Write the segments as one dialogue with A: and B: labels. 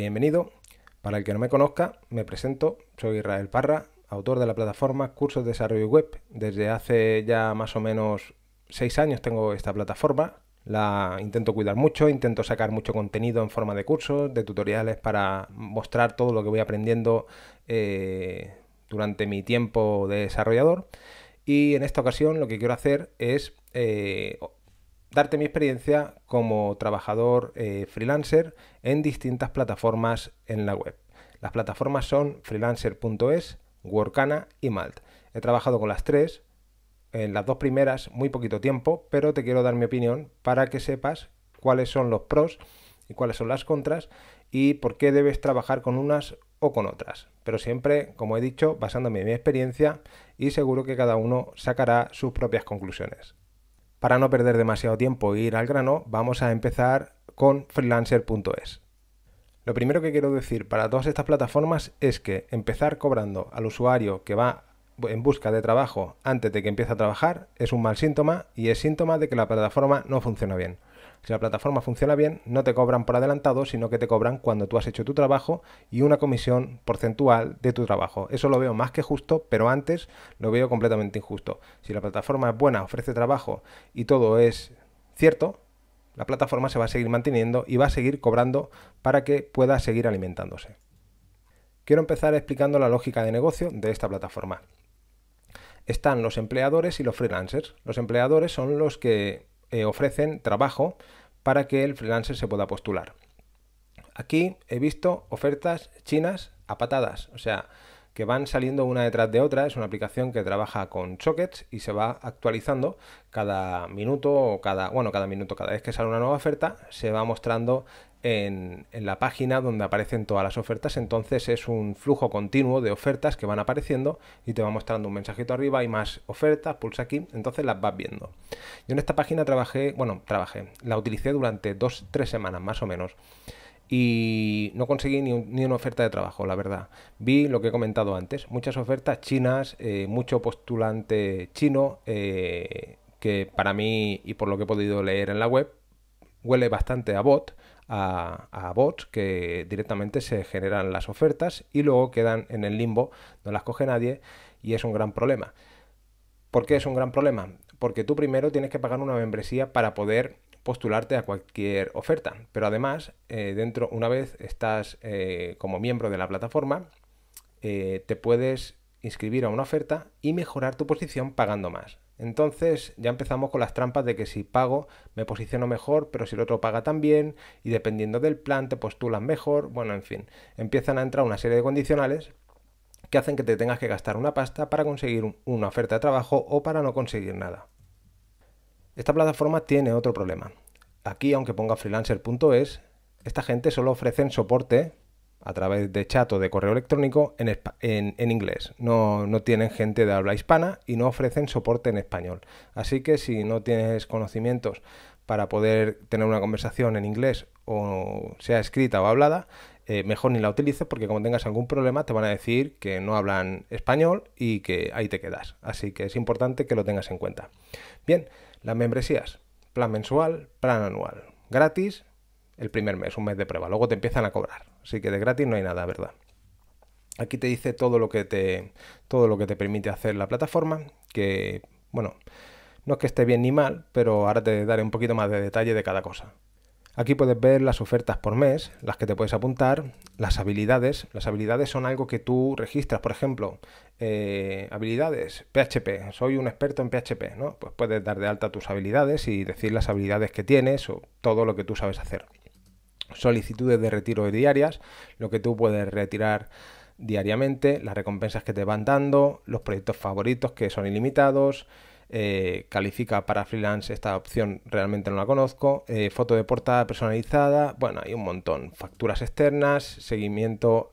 A: bienvenido. Para el que no me conozca, me presento, soy Israel Parra, autor de la plataforma Cursos de Desarrollo Web. Desde hace ya más o menos seis años tengo esta plataforma. La intento cuidar mucho, intento sacar mucho contenido en forma de cursos, de tutoriales para mostrar todo lo que voy aprendiendo eh, durante mi tiempo de desarrollador. Y en esta ocasión lo que quiero hacer es eh, darte mi experiencia como trabajador eh, freelancer en distintas plataformas en la web. Las plataformas son freelancer.es, Workana y Malt. He trabajado con las tres, en las dos primeras muy poquito tiempo, pero te quiero dar mi opinión para que sepas cuáles son los pros y cuáles son las contras y por qué debes trabajar con unas o con otras. Pero siempre, como he dicho, basándome en mi experiencia y seguro que cada uno sacará sus propias conclusiones. Para no perder demasiado tiempo e ir al grano, vamos a empezar con freelancer.es. Lo primero que quiero decir para todas estas plataformas es que empezar cobrando al usuario que va en busca de trabajo antes de que empiece a trabajar es un mal síntoma y es síntoma de que la plataforma no funciona bien. Si la plataforma funciona bien, no te cobran por adelantado, sino que te cobran cuando tú has hecho tu trabajo y una comisión porcentual de tu trabajo. Eso lo veo más que justo, pero antes lo veo completamente injusto. Si la plataforma es buena, ofrece trabajo y todo es cierto, la plataforma se va a seguir manteniendo y va a seguir cobrando para que pueda seguir alimentándose. Quiero empezar explicando la lógica de negocio de esta plataforma. Están los empleadores y los freelancers. Los empleadores son los que eh, ofrecen trabajo para que el freelancer se pueda postular. Aquí he visto ofertas chinas a patadas, o sea, que van saliendo una detrás de otra. Es una aplicación que trabaja con sockets y se va actualizando cada minuto o cada, bueno, cada minuto, cada vez que sale una nueva oferta, se va mostrando en, la página donde aparecen todas las ofertas. Entonces es un flujo continuo de ofertas que van apareciendo y te va mostrando un mensajito arriba, hay más ofertas, pulsa aquí, entonces las vas viendo. Yo en esta página trabajé, bueno, trabajé, la utilicé durante dos, tres semanas más o menos. Y no conseguí ni, una oferta de trabajo, la verdad. Vi lo que he comentado antes, muchas ofertas chinas, eh, mucho postulante chino, eh, que para mí y por lo que he podido leer en la web, huele bastante a bot a, bots que directamente se generan las ofertas y luego quedan en el limbo, no las coge nadie y es un gran problema. ¿Por qué es un gran problema? Porque tú primero tienes que pagar una membresía para poder postularte a cualquier oferta. Pero además, eh, dentro, una vez estás eh, como miembro de la plataforma, eh, te puedes inscribir a una oferta y mejorar tu posición pagando más. Entonces ya empezamos con las trampas de que si pago me posiciono mejor, pero si el otro paga también, y dependiendo del plan te postulas mejor, bueno, en fin, empiezan a entrar una serie de condicionales que hacen que te tengas que gastar una pasta para conseguir una oferta de trabajo o para no conseguir nada. Esta plataforma tiene otro problema. Aquí, aunque ponga freelancer.es, esta gente solo ofrecen soporte a través de chat o de correo electrónico en, inglés. No, tienen gente de habla hispana y no ofrecen soporte en español. Así que si no tienes conocimientos para poder tener una conversación en inglés o sea escrita o hablada, eh, mejor ni la utilices porque como tengas algún problema te van a decir que no hablan español y que ahí te quedas. Así que es importante que lo tengas en cuenta. Bien, las membresías. Plan mensual, plan anual. Gratis el primer mes, un mes de prueba. Luego te empiezan a cobrar. Así que de gratis no hay nada, ¿verdad? Aquí te dice todo lo que te, todo lo que te permite hacer la plataforma, que, bueno, no es que esté bien ni mal, pero ahora te daré un poquito más de detalle de cada cosa. Aquí puedes ver las ofertas por mes, las que te puedes apuntar, las habilidades. Las habilidades son algo que tú registras, por ejemplo, eh, habilidades, PHP, soy un experto en PHP, ¿no? Pues puedes dar de alta tus habilidades y decir las habilidades que tienes o todo lo que tú sabes hacer solicitudes de retiro diarias, lo que tú puedes retirar diariamente, las recompensas que te van dando, los proyectos favoritos que son ilimitados, eh, califica para freelance, esta opción realmente no la conozco, eh, foto de portada personalizada, bueno, hay un montón, facturas externas, seguimiento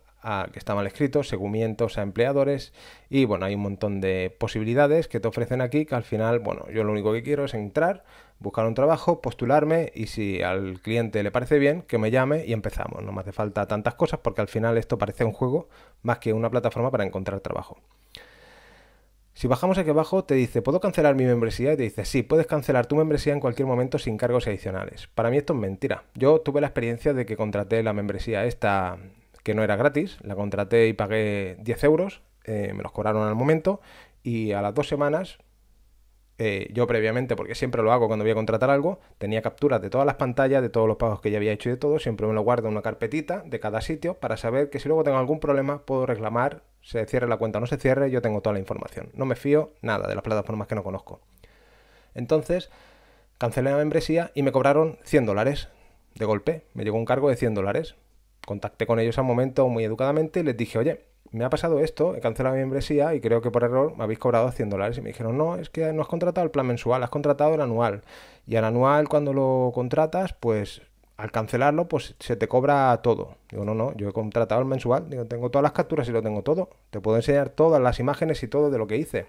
A: que está mal escrito, seguimientos a empleadores y bueno, hay un montón de posibilidades que te ofrecen aquí que al final, bueno, yo lo único que quiero es entrar, buscar un trabajo, postularme y si al cliente le parece bien, que me llame y empezamos. No me hace falta tantas cosas porque al final esto parece un juego más que una plataforma para encontrar trabajo. Si bajamos aquí abajo, te dice, ¿puedo cancelar mi membresía? Y te dice, sí, puedes cancelar tu membresía en cualquier momento sin cargos adicionales. Para mí esto es mentira. Yo tuve la experiencia de que contraté la membresía esta no era gratis, la contraté y pagué 10 euros, eh, me los cobraron al momento y a las dos semanas eh, yo previamente, porque siempre lo hago cuando voy a contratar algo, tenía capturas de todas las pantallas, de todos los pagos que ya había hecho y de todo, siempre me lo guardo en una carpetita de cada sitio para saber que si luego tengo algún problema puedo reclamar, se cierre la cuenta o no se cierre, yo tengo toda la información. No me fío nada de las plataformas que no conozco. Entonces, cancelé la membresía y me cobraron 100 dólares de golpe, me llegó un cargo de 100 dólares contacté con ellos al momento muy educadamente y les dije, oye, me ha pasado esto, he cancelado mi membresía y creo que por error me habéis cobrado 100 dólares. Y me dijeron, no, es que no has contratado el plan mensual, has contratado el anual. Y al anual cuando lo contratas, pues al cancelarlo, pues se te cobra todo. Digo, no, no, yo he contratado el mensual, digo, tengo todas las capturas y lo tengo todo. Te puedo enseñar todas las imágenes y todo de lo que hice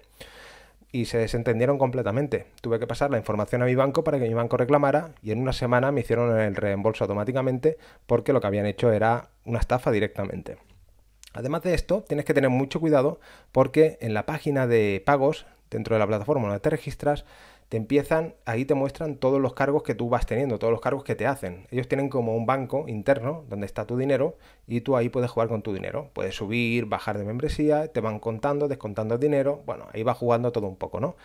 A: y se desentendieron completamente. Tuve que pasar la información a mi banco para que mi banco reclamara y en una semana me hicieron el reembolso automáticamente porque lo que habían hecho era una estafa directamente. Además de esto, tienes que tener mucho cuidado porque en la página de pagos, dentro de la plataforma donde te registras, te empiezan, ahí te muestran todos los cargos que tú vas teniendo, todos los cargos que te hacen. Ellos tienen como un banco interno donde está tu dinero y tú ahí puedes jugar con tu dinero. Puedes subir, bajar de membresía, te van contando, descontando el dinero. Bueno, ahí va jugando todo un poco, ¿no?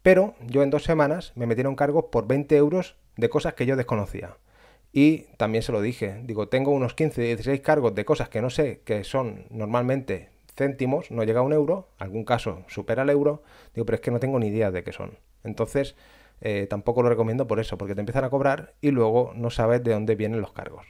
A: Pero yo en dos semanas me metieron cargos por 20 euros de cosas que yo desconocía. Y también se lo dije, digo, tengo unos 15, 16 cargos de cosas que no sé, que son normalmente céntimos, no llega a un euro, algún caso supera el euro, digo, pero es que no tengo ni idea de qué son. Entonces, eh, tampoco lo recomiendo por eso, porque te empiezan a cobrar y luego no sabes de dónde vienen los cargos.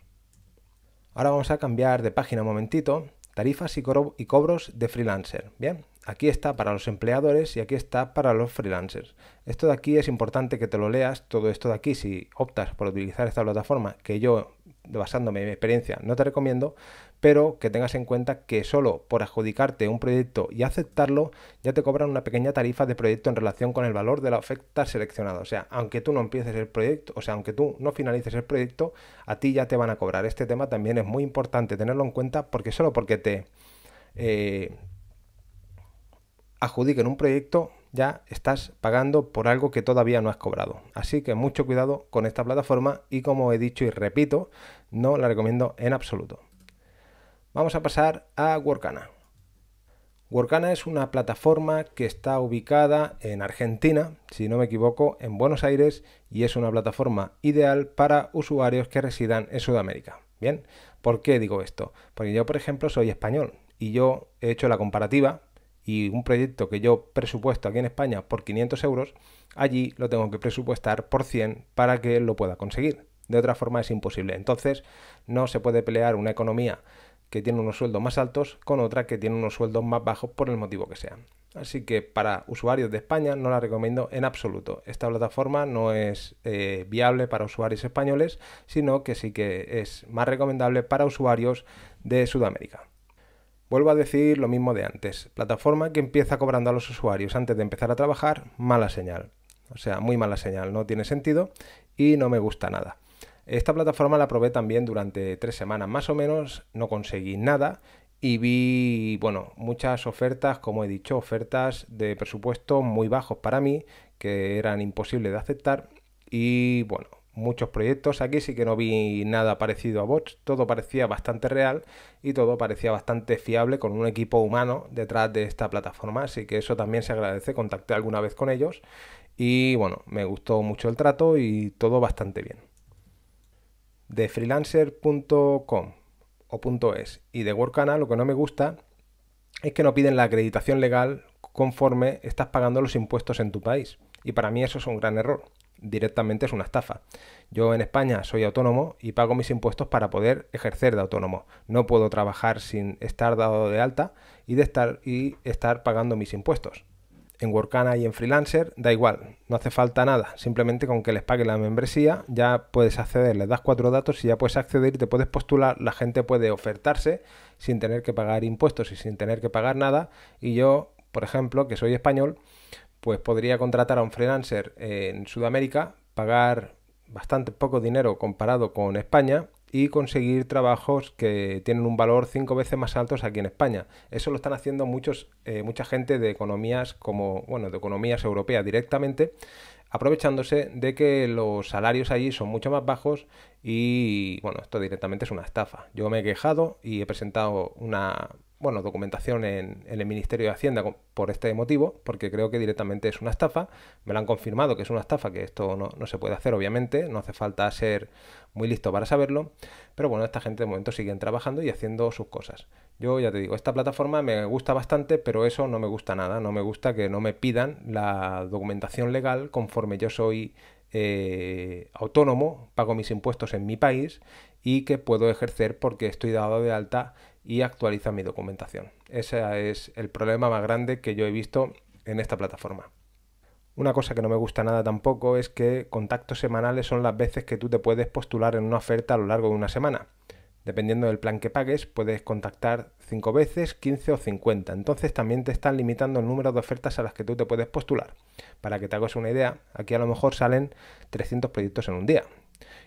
A: Ahora vamos a cambiar de página un momentito. Tarifas y, y cobros de freelancer. Bien, aquí está para los empleadores y aquí está para los freelancers. Esto de aquí es importante que te lo leas, todo esto de aquí si optas por utilizar esta plataforma, que yo, basándome en mi experiencia, no te recomiendo, pero que tengas en cuenta que solo por adjudicarte un proyecto y aceptarlo ya te cobran una pequeña tarifa de proyecto en relación con el valor de la oferta seleccionada. O sea, aunque tú no empieces el proyecto, o sea, aunque tú no finalices el proyecto, a ti ya te van a cobrar. Este tema también es muy importante tenerlo en cuenta porque solo porque te eh, adjudiquen un proyecto ya estás pagando por algo que todavía no has cobrado. Así que mucho cuidado con esta plataforma y como he dicho y repito, no la recomiendo en absoluto. Vamos a pasar a Workana. Workana es una plataforma que está ubicada en Argentina, si no me equivoco, en Buenos Aires y es una plataforma ideal para usuarios que residan en Sudamérica. Bien, ¿por qué digo esto? Porque yo, por ejemplo, soy español y yo he hecho la comparativa y un proyecto que yo presupuesto aquí en España por 500 euros, allí lo tengo que presupuestar por 100 para que lo pueda conseguir. De otra forma es imposible. Entonces no se puede pelear una economía que tiene unos sueldos más altos con otra que tiene unos sueldos más bajos por el motivo que sea. Así que para usuarios de España no la recomiendo en absoluto. Esta plataforma no es eh, viable para usuarios españoles, sino que sí que es más recomendable para usuarios de Sudamérica. Vuelvo a decir lo mismo de antes. Plataforma que empieza cobrando a los usuarios antes de empezar a trabajar, mala señal. O sea, muy mala señal, no tiene sentido y no me gusta nada. Esta plataforma la probé también durante tres semanas más o menos, no conseguí nada y vi, bueno, muchas ofertas, como he dicho, ofertas de presupuesto muy bajos para mí, que eran imposibles de aceptar y bueno, muchos proyectos. Aquí sí que no vi nada parecido a bots, todo parecía bastante real y todo parecía bastante fiable con un equipo humano detrás de esta plataforma, así que eso también se agradece, contacté alguna vez con ellos y bueno, me gustó mucho el trato y todo bastante bien de freelancer.com o .es y de Workana, lo que no me gusta es que no piden la acreditación legal conforme estás pagando los impuestos en tu país. Y para mí eso es un gran error. Directamente es una estafa. Yo en España soy autónomo y pago mis impuestos para poder ejercer de autónomo. No puedo trabajar sin estar dado de alta y de estar y estar pagando mis impuestos en Workana y en Freelancer, da igual, no hace falta nada, simplemente con que les pague la membresía ya puedes acceder, les das cuatro datos y ya puedes acceder, y te puedes postular, la gente puede ofertarse sin tener que pagar impuestos y sin tener que pagar nada y yo, por ejemplo, que soy español, pues podría contratar a un freelancer en Sudamérica, pagar bastante poco dinero comparado con España y conseguir trabajos que tienen un valor cinco veces más altos aquí en España. Eso lo están haciendo muchos, eh, mucha gente de economías como, bueno, de economías europeas directamente, aprovechándose de que los salarios allí son mucho más bajos y, bueno, esto directamente es una estafa. Yo me he quejado y he presentado una, bueno, documentación en, el Ministerio de Hacienda por este motivo, porque creo que directamente es una estafa. Me lo han confirmado que es una estafa, que esto no, se puede hacer, obviamente, no hace falta ser muy listo para saberlo. Pero bueno, esta gente de momento siguen trabajando y haciendo sus cosas. Yo ya te digo, esta plataforma me gusta bastante, pero eso no me gusta nada. No me gusta que no me pidan la documentación legal conforme yo soy eh, autónomo, pago mis impuestos en mi país y que puedo ejercer porque estoy dado de alta y actualiza mi documentación. Ese es el problema más grande que yo he visto en esta plataforma. Una cosa que no me gusta nada tampoco es que contactos semanales son las veces que tú te puedes postular en una oferta a lo largo de una semana. Dependiendo del plan que pagues, puedes contactar 5 veces, 15 o 50. Entonces también te están limitando el número de ofertas a las que tú te puedes postular. Para que te hagas una idea, aquí a lo mejor salen 300 proyectos en un día.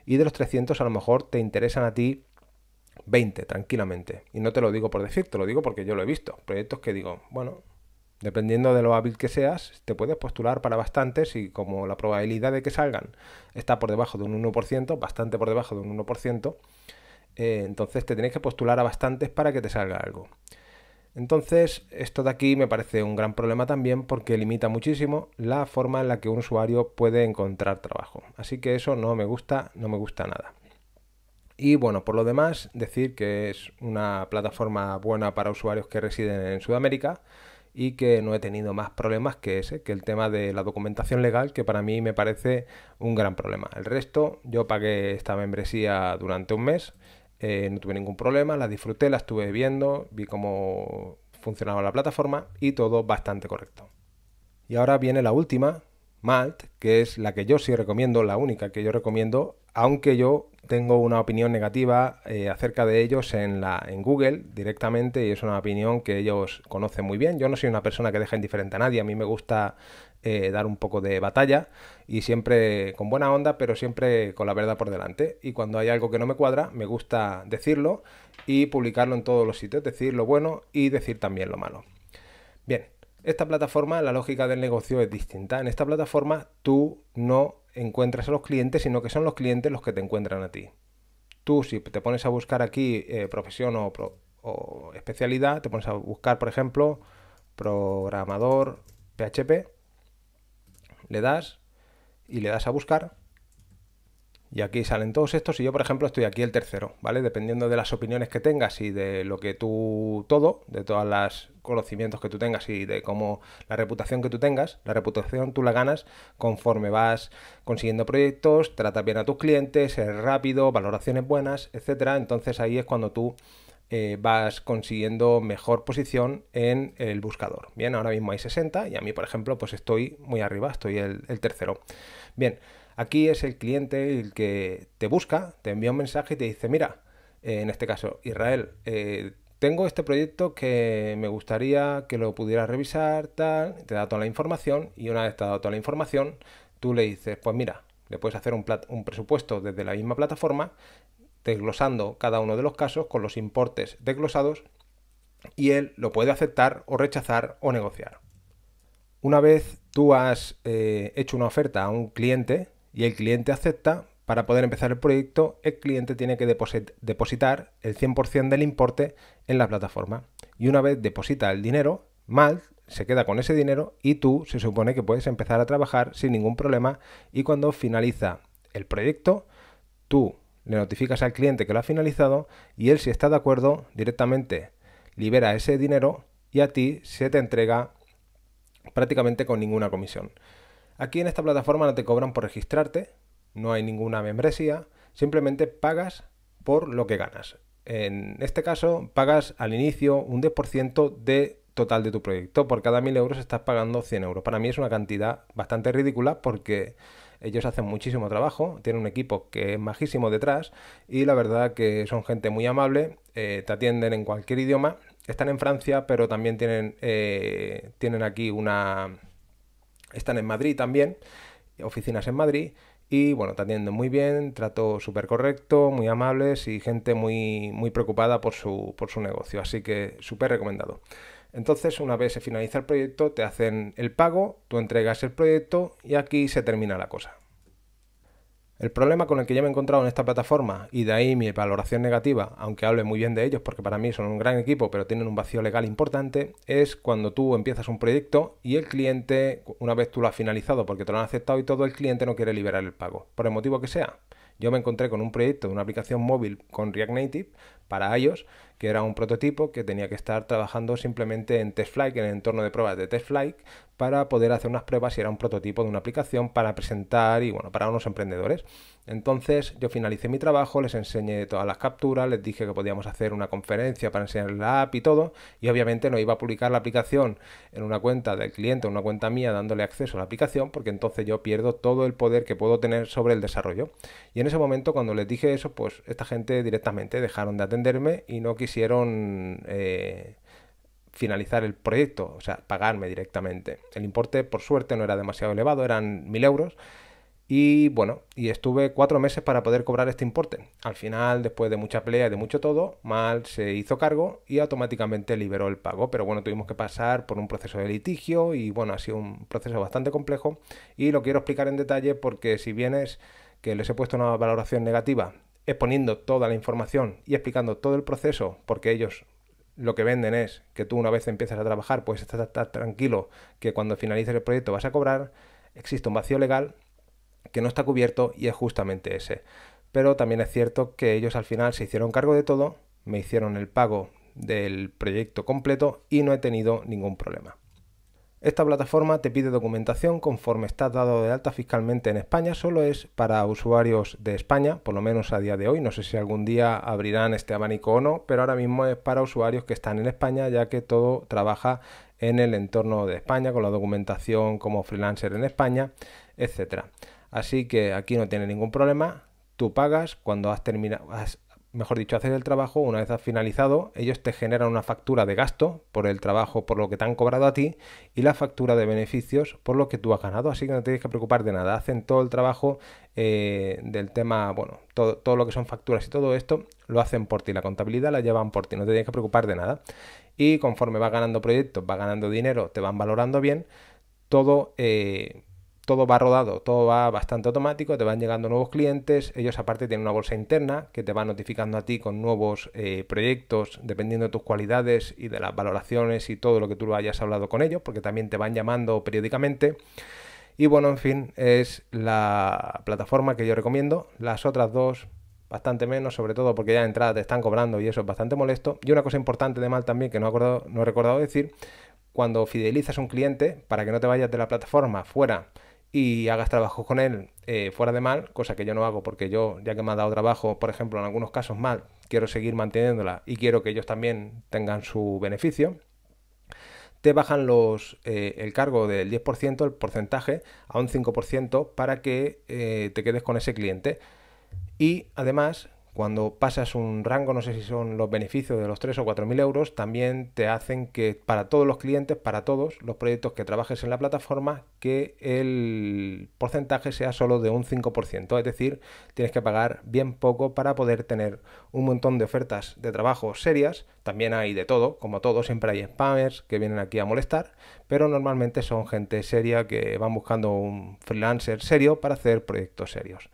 A: Y de los 300 a lo mejor te interesan a ti 20 tranquilamente. Y no te lo digo por decir, te lo digo porque yo lo he visto. Proyectos que digo, bueno, dependiendo de lo hábil que seas, te puedes postular para bastantes y como la probabilidad de que salgan está por debajo de un 1%, bastante por debajo de un 1%, eh, entonces te tienes que postular a bastantes para que te salga algo. Entonces, esto de aquí me parece un gran problema también porque limita muchísimo la forma en la que un usuario puede encontrar trabajo. Así que eso no me gusta, no me gusta nada. Y bueno, por lo demás, decir que es una plataforma buena para usuarios que residen en Sudamérica y que no he tenido más problemas que ese, que el tema de la documentación legal, que para mí me parece un gran problema. El resto, yo pagué esta membresía durante un mes, eh, no tuve ningún problema, la disfruté, la estuve viendo, vi cómo funcionaba la plataforma y todo bastante correcto. Y ahora viene la última, Malt, que es la que yo sí recomiendo, la única que yo recomiendo, aunque yo tengo una opinión negativa eh, acerca de ellos en, la, en Google directamente y es una opinión que ellos conocen muy bien. Yo no soy una persona que deja indiferente a nadie, a mí me gusta eh, dar un poco de batalla y siempre con buena onda, pero siempre con la verdad por delante. Y cuando hay algo que no me cuadra, me gusta decirlo y publicarlo en todos los sitios, decir lo bueno y decir también lo malo. Bien, esta plataforma, la lógica del negocio es distinta. En esta plataforma tú no encuentras a los clientes, sino que son los clientes los que te encuentran a ti. Tú si te pones a buscar aquí eh, profesión o especialidad, te pones a buscar, por ejemplo, programador PHP, le das y le das a buscar y aquí salen todos estos y yo, por ejemplo, estoy aquí el tercero, ¿vale? Dependiendo de las opiniones que tengas y de lo que tú todo, de todos los conocimientos que tú tengas y de cómo la reputación que tú tengas, la reputación tú la ganas conforme vas consiguiendo proyectos, trata bien a tus clientes, eres rápido, valoraciones buenas, etcétera. Entonces ahí es cuando tú eh, vas consiguiendo mejor posición en el buscador. Bien, ahora mismo hay 60 y a mí, por ejemplo, pues estoy muy arriba, estoy el tercero. Bien. Aquí es el cliente el que te busca, te envía un mensaje y te dice, mira, eh, en este caso, Israel, eh, tengo este proyecto que me gustaría que lo pudieras revisar, tal, te da toda la información y una vez te ha dado toda la información, tú le dices, pues mira, le puedes hacer un, presupuesto desde la misma plataforma, desglosando cada uno de los casos con los importes desglosados y él lo puede aceptar o rechazar o negociar. Una vez tú has eh, hecho una oferta a un cliente, y el cliente acepta, para poder empezar el proyecto, el cliente tiene que depositar el 100% del importe en la plataforma. Y una vez deposita el dinero, mal, se queda con ese dinero y tú se supone que puedes empezar a trabajar sin ningún problema y cuando finaliza el proyecto, tú le notificas al cliente que lo ha finalizado y él si está de acuerdo directamente libera ese dinero y a ti se te entrega prácticamente con ninguna comisión. Aquí en esta plataforma no te cobran por registrarte, no hay ninguna membresía, simplemente pagas por lo que ganas. En este caso, pagas al inicio un 10% de total de tu proyecto. Por cada 1.000 euros estás pagando 100 euros. Para mí es una cantidad bastante ridícula porque ellos hacen muchísimo trabajo, tienen un equipo que es majísimo detrás y la verdad que son gente muy amable, eh, te atienden en cualquier idioma. Están en Francia, pero también tienen, eh, tienen aquí una están en Madrid también, oficinas en Madrid. Y bueno, te atienden muy bien, trato súper correcto, muy amables y gente muy, muy preocupada por su negocio. Así que súper recomendado. Entonces, una vez se finaliza el proyecto, te hacen el pago, tú entregas el proyecto y aquí se termina la cosa. El problema con el que yo me he encontrado en esta plataforma, y de ahí mi valoración negativa, aunque hable muy bien de ellos porque para mí son un gran equipo, pero tienen un vacío legal importante, es cuando tú empiezas un proyecto y el cliente, una vez tú lo has finalizado porque te lo han aceptado y todo, el cliente no quiere liberar el pago, por el motivo que sea. Yo me encontré con un proyecto de una aplicación móvil con React Native para iOS que era un prototipo que tenía que estar trabajando simplemente en TestFlight, en el entorno de pruebas de TestFlight, para poder hacer unas pruebas y era un prototipo de una aplicación para presentar y bueno, para unos emprendedores. Entonces yo finalicé mi trabajo, les enseñé todas las capturas, les dije que podíamos hacer una conferencia para enseñar la app y todo, y obviamente no iba a publicar la aplicación en una cuenta del cliente, una cuenta mía, dándole acceso a la aplicación, porque entonces yo pierdo todo el poder que puedo tener sobre el desarrollo. Y en ese momento cuando les dije eso, pues esta gente directamente dejaron de atenderme y no quisieron eh, finalizar el proyecto, o sea, pagarme directamente. El importe, por suerte, no era demasiado elevado, eran 1.000 euros. Y bueno, y estuve cuatro meses para poder cobrar este importe. Al final, después de mucha pelea y de mucho todo, Mal se hizo cargo y automáticamente liberó el pago. Pero bueno, tuvimos que pasar por un proceso de litigio y bueno, ha sido un proceso bastante complejo. Y lo quiero explicar en detalle porque si bien es que les he puesto una valoración negativa exponiendo toda la información y explicando todo el proceso, porque ellos lo que venden es que tú una vez empiezas a trabajar, pues estás, tan tranquilo que cuando finalices el proyecto vas a cobrar, existe un vacío legal que no está cubierto y es justamente ese. Pero también es cierto que ellos al final se hicieron cargo de todo, me hicieron el pago del proyecto completo y no he tenido ningún problema. Esta plataforma te pide documentación conforme estás dado de alta fiscalmente en España. Solo es para usuarios de España, por lo menos a día de hoy. No sé si algún día abrirán este abanico o no, pero ahora mismo es para usuarios que están en España, ya que todo trabaja en el entorno de España, con la documentación como freelancer en España, etc. Así que aquí no tiene ningún problema. Tú pagas cuando has, terminado, mejor dicho, hacer el trabajo, una vez has finalizado, ellos te generan una factura de gasto por el trabajo, por lo que te han cobrado a ti, y la factura de beneficios por lo que tú has ganado, así que no tienes que preocupar de nada, hacen todo el trabajo eh, del tema, bueno, todo, todo lo que son facturas y todo esto, lo hacen por ti, la contabilidad la llevan por ti, no te tienes que preocupar de nada. Y conforme vas ganando proyectos, vas ganando dinero, te van valorando bien, todo... Eh, todo va rodado, todo va bastante automático, te van llegando nuevos clientes, ellos aparte tienen una bolsa interna que te va notificando a ti con nuevos eh, proyectos dependiendo de tus cualidades y de las valoraciones y todo lo que tú hayas hablado con ellos, porque también te van llamando periódicamente. Y bueno, en fin, es la plataforma que yo recomiendo. Las otras dos, bastante menos, sobre todo porque ya de entrada te están cobrando y eso es bastante molesto. Y una cosa importante de mal también que no he, acordado, no he recordado decir, cuando fidelizas a un cliente, para que no te vayas de la plataforma fuera y hagas trabajo con él eh, fuera de mal, cosa que yo no hago porque yo, ya que me ha dado trabajo, por ejemplo, en algunos casos mal, quiero seguir manteniéndola y quiero que ellos también tengan su beneficio. Te bajan los, eh, el cargo del 10%, el porcentaje, a un 5% para que eh, te quedes con ese cliente. Y además cuando pasas un rango, no sé si son los beneficios de los 3 o 4 mil euros, también te hacen que para todos los clientes, para todos los proyectos que trabajes en la plataforma, que el porcentaje sea solo de un 5%. Es decir, tienes que pagar bien poco para poder tener un montón de ofertas de trabajo serias. También hay de todo, como todo, siempre hay spammers que vienen aquí a molestar, pero normalmente son gente seria que van buscando un freelancer serio para hacer proyectos serios.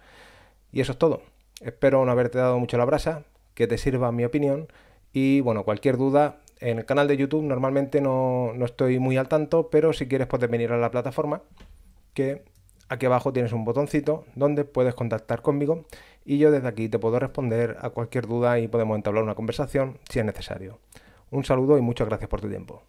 A: Y eso es todo. Espero no haberte dado mucho la brasa, que te sirva mi opinión y bueno, cualquier duda, en el canal de YouTube normalmente no, no estoy muy al tanto, pero si quieres puedes venir a la plataforma que aquí abajo tienes un botoncito donde puedes contactar conmigo y yo desde aquí te puedo responder a cualquier duda y podemos entablar una conversación si es necesario. Un saludo y muchas gracias por tu tiempo.